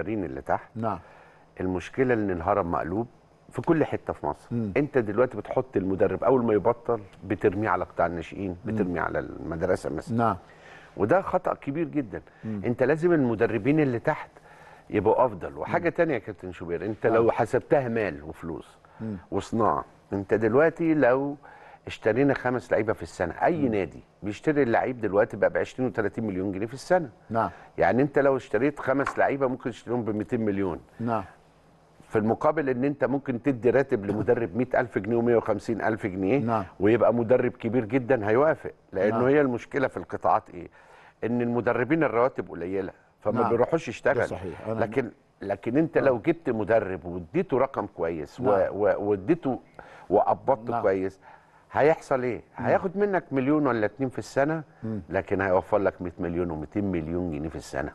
الطيارين اللي تحت نعم المشكله ان الهرم مقلوب في كل حته في مصر مم. انت دلوقتي بتحط المدرب اول ما يبطل بترميه على قطاع الناشئين بترميه على المدرسه مثلا نعم وده خطا كبير جدا مم. انت لازم المدربين اللي تحت يبقوا افضل وحاجه ثانيه يا كابتن شوبير انت نعم. لو حسبتها مال وفلوس مم. وصناعه انت دلوقتي لو اشترينا خمس لعيبه في السنه اي نادي بيشتري اللعيب دلوقتي بقى ب 20 و30 مليون جنيه في السنه نعم يعني انت لو اشتريت خمس لعيبه ممكن تشتريهم ب 200 مليون نعم في المقابل ان انت ممكن تدي راتب لمدرب 100000 جنيه و150000 جنيه نعم. ويبقى مدرب كبير جدا هيوافق لانه نعم. هي المشكله في القطاعات ايه ان المدربين الرواتب قليله فما نعم. بيروحوش يشتغل صحيح. أنا لكن لكن انت نعم. لو جبت مدرب واديته رقم كويس نعم. واديته وقبضته نعم. كويس هيحصل ايه؟ هياخد منك مليون ولا اتنين في السنه لكن هيوفر لك 100 مليون و200 مليون جنيه في السنه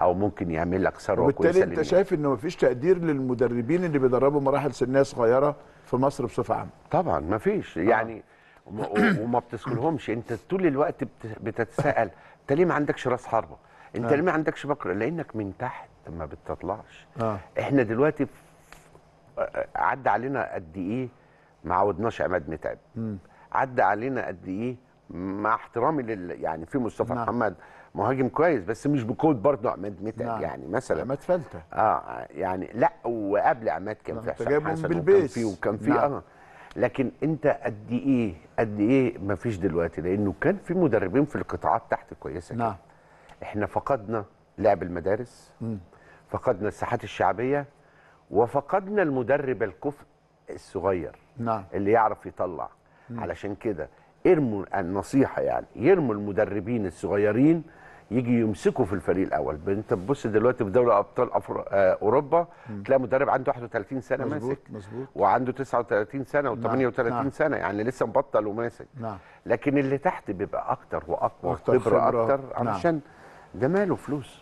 او ممكن يعمل لك ثروه كويسه وبالتالي انت شايف ان مفيش تقدير للمدربين اللي بيدربوا مراحل سنيه صغيره في مصر بصفه عامه طبعا مفيش آه. يعني وما بتذكرهمش انت طول الوقت بتتساءل انت ليه ما عندكش راس حربه؟ انت آه. ليه ما عندكش بكره؟ لانك من تحت ما بتطلعش آه. احنا دلوقتي عدى علينا قد ايه ما عودناش عماد متعب عدى علينا قد ايه مع احترامي لل يعني في مصطفى نعم. محمد مهاجم كويس بس مش بقوه برضه عماد متعب نعم. يعني مثلا عماد فلته اه يعني لا وقبل عماد كان نعم، في حسام حسن وكان في وكان في نعم. اه لكن انت قد ايه قد ايه ما فيش دلوقتي لانه كان في مدربين في القطاعات تحت كويسه نعم كده. احنا فقدنا لعب المدارس م. فقدنا الساحات الشعبيه وفقدنا المدرب الكفء الصغير نعم اللي يعرف يطلع مم. علشان كده ارموا النصيحه يعني يرموا المدربين الصغيرين يجي يمسكوا في الفريق الاول انت بتبص دلوقتي في دوري ابطال أفر... آه اوروبا مم. تلاقي مدرب عنده 31 سنه مزبوط ماسك مزبوط. وعنده 39 سنه نعم، و38 نعم. سنه يعني لسه مبطل وماسك نعم. لكن اللي تحت بيبقى اكتر واقوى وخبره أكتر نعم. علشان نعم. ده ماله فلوس